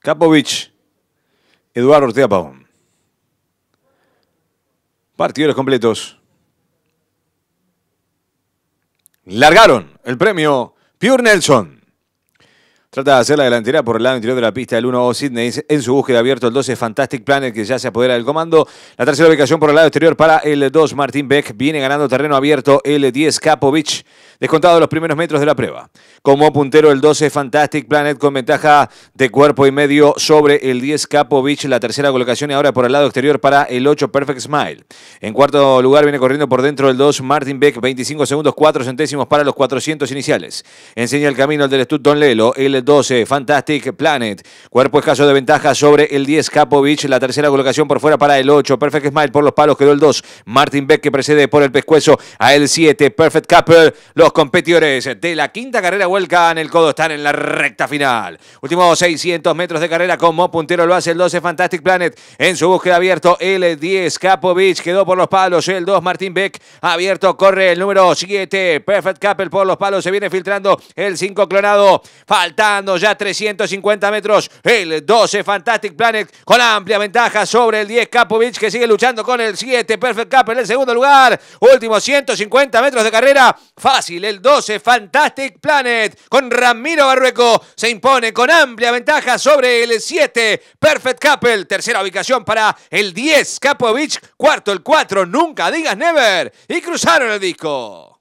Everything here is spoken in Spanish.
Capovich, Eduardo Ortega Pavón. Partidos completos. Largaron el premio Pure Nelson. Trata de hacer la delantera por el lado interior de la pista del 1 Sydney Sidney. En su búsqueda abierto el 12 Fantastic Planet que ya se apodera del comando. La tercera ubicación por el lado exterior para el 2 Martin Beck. Viene ganando terreno abierto el 10 Capovich. Descontado los primeros metros de la prueba. Como puntero el 12 Fantastic Planet con ventaja de cuerpo y medio sobre el 10 Capovich. La tercera colocación y ahora por el lado exterior para el 8 Perfect Smile. En cuarto lugar viene corriendo por dentro el 2 Martin Beck. 25 segundos, 4 centésimos para los 400 iniciales. Enseña el camino el del Stud Don Lelo. El 12, Fantastic Planet. Cuerpo escaso de ventaja sobre el 10, Capovich. La tercera colocación por fuera para el 8, Perfect Smile por los palos quedó el 2. Martin Beck que precede por el pescuezo a el 7, Perfect Couple. Los competidores de la quinta carrera vuelcan el codo, están en la recta final. Últimos 600 metros de carrera como puntero lo hace el 12, Fantastic Planet. En su búsqueda abierto el 10, Capovich. quedó por los palos. El 2, Martin Beck abierto, corre el número 7, Perfect Couple por los palos. Se viene filtrando el 5 clonado. Falta ya 350 metros el 12 Fantastic Planet con amplia ventaja sobre el 10 Kapovic que sigue luchando con el 7 Perfect Cup en el segundo lugar. Último 150 metros de carrera. Fácil el 12 Fantastic Planet con Ramiro Barrueco. Se impone con amplia ventaja sobre el 7 Perfect Capel Tercera ubicación para el 10 Kapovic. Cuarto el 4. Nunca digas never. Y cruzaron el disco.